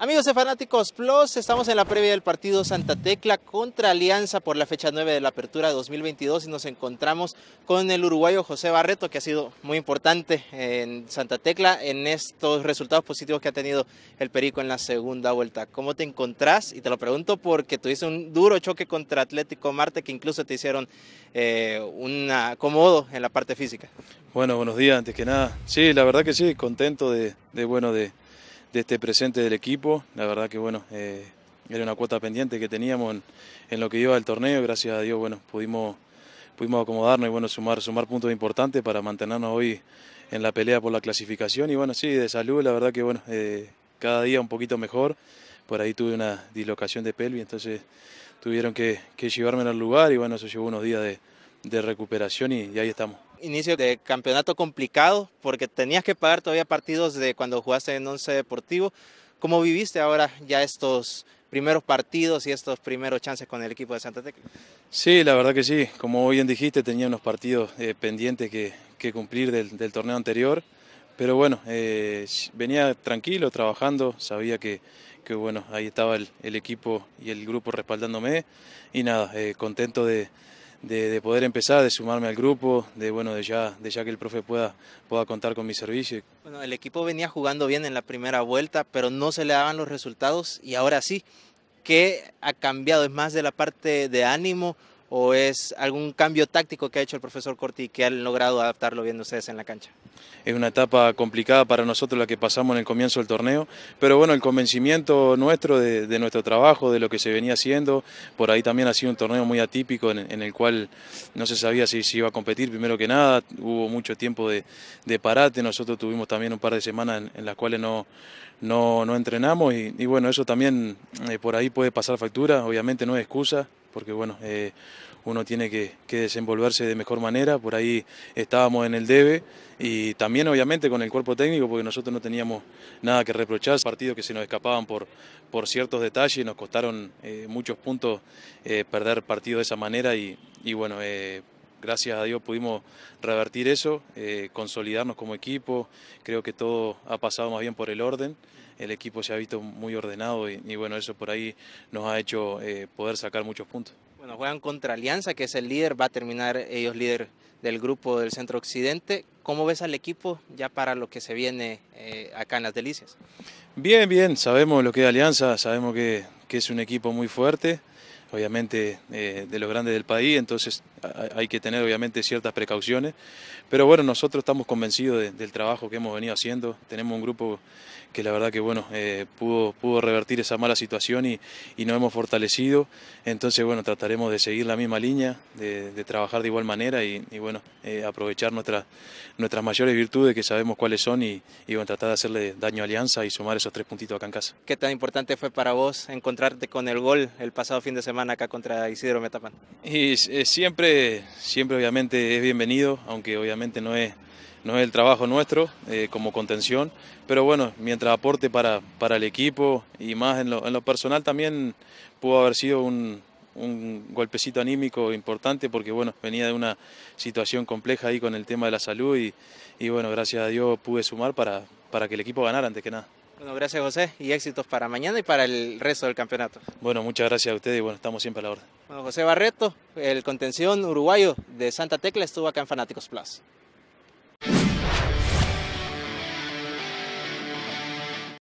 Amigos de Fanáticos Plus, estamos en la previa del partido Santa Tecla contra Alianza por la fecha 9 de la apertura 2022 y nos encontramos con el uruguayo José Barreto, que ha sido muy importante en Santa Tecla en estos resultados positivos que ha tenido el Perico en la segunda vuelta. ¿Cómo te encontrás? Y te lo pregunto porque tuviste un duro choque contra Atlético Marte que incluso te hicieron eh, un acomodo en la parte física. Bueno, buenos días antes que nada. Sí, la verdad que sí, contento de bueno, de de este presente del equipo. La verdad que bueno, eh, era una cuota pendiente que teníamos en, lo que iba el torneo. Gracias a Dios, bueno, pudimos, pudimos acomodarnos y bueno, sumar, sumar puntos importantes para mantenernos hoy en la pelea por la clasificación. Y bueno, sí, de salud, la verdad que bueno, eh, cada día un poquito mejor. Por ahí tuve una dislocación de pelvis, entonces tuvieron que, llevarme al lugar y bueno, eso llevó unos días de, recuperación y ahí estamos. Inicio de campeonato complicado porque tenías que pagar todavía partidos de cuando jugaste en Once Deportivo. ¿Cómo viviste ahora ya estos primeros partidos y estos primeros chances con el equipo de Santa Tecla? Sí, la verdad que sí. Como bien dijiste, tenía unos partidos eh, pendientes que, cumplir del, torneo anterior. Pero bueno, eh, venía tranquilo, trabajando, sabía que, bueno, ahí estaba el, equipo y el grupo respaldándome. Y nada, eh, contento de, de, poder empezar, de sumarme al grupo, de bueno, de ya, de que el profe pueda, pueda contar con mi servicio. Bueno, el equipo venía jugando bien en la primera vuelta, pero no se le daban los resultados y ahora sí. ¿Qué ha cambiado? ¿Es más de la parte de ánimo o es algún cambio táctico que ha hecho el profesor Corti que han logrado adaptarlo viendo ustedes en la cancha? Es una etapa complicada para nosotros la que pasamos en el comienzo del torneo, pero bueno, el convencimiento nuestro de, nuestro trabajo, de lo que se venía haciendo, por ahí también ha sido un torneo muy atípico en, el cual no se sabía si, se iba a competir primero que nada, hubo mucho tiempo de, parate, nosotros tuvimos también un par de semanas en, las cuales no, entrenamos y, bueno, eso también eh, por ahí puede pasar factura, obviamente no es excusa, porque bueno, eh, uno tiene que, desenvolverse de mejor manera, por ahí estábamos en el debe y también obviamente con el cuerpo técnico, porque nosotros no teníamos nada que reprochar, partidos que se nos escapaban por, por ciertos detalles, nos costaron eh, muchos puntos eh, perder partidos de esa manera y, y bueno, gracias a Dios pudimos revertir eso, eh, consolidarnos como equipo. Creo que todo ha pasado más bien por el orden. El equipo se ha visto muy ordenado y, bueno, eso por ahí nos ha hecho eh, poder sacar muchos puntos. Bueno, juegan contra Alianza, que es el líder, va a terminar ellos líder del grupo del Centro Occidente. ¿Cómo ves al equipo ya para lo que se viene eh, acá en Las Delicias? Bien, bien, sabemos lo que es Alianza, sabemos que es un equipo muy fuerte obviamente eh, de los grandes del país, entonces hay que tener obviamente ciertas precauciones, pero bueno, nosotros estamos convencidos del trabajo que hemos venido haciendo, tenemos un grupo que la verdad que bueno, eh, pudo, pudo revertir esa mala situación y, y, nos hemos fortalecido, entonces bueno, trataremos de seguir la misma línea, de, trabajar de igual manera y, bueno, eh, aprovechar nuestras, nuestras mayores virtudes que sabemos cuáles son y, y bueno, tratar de hacerle daño a Alianza y sumar esos tres puntitos acá en casa. ¿Qué tan importante fue para vos encontrarte con el gol el pasado fin de semana? acá contra Isidro Metapan? Y siempre, siempre obviamente es bienvenido, aunque obviamente no es, no es el trabajo nuestro eh, como contención, pero bueno, mientras aporte para, para el equipo y más en lo, personal también pudo haber sido un, golpecito anímico importante porque bueno, venía de una situación compleja ahí con el tema de la salud y, bueno, gracias a Dios pude sumar para, para que el equipo ganara antes que nada. Bueno, gracias José y éxitos para mañana y para el resto del campeonato. Bueno, muchas gracias a ustedes y bueno, estamos siempre a la orden. Bueno, José Barreto, el contención uruguayo de Santa Tecla, estuvo acá en Fanáticos Plus.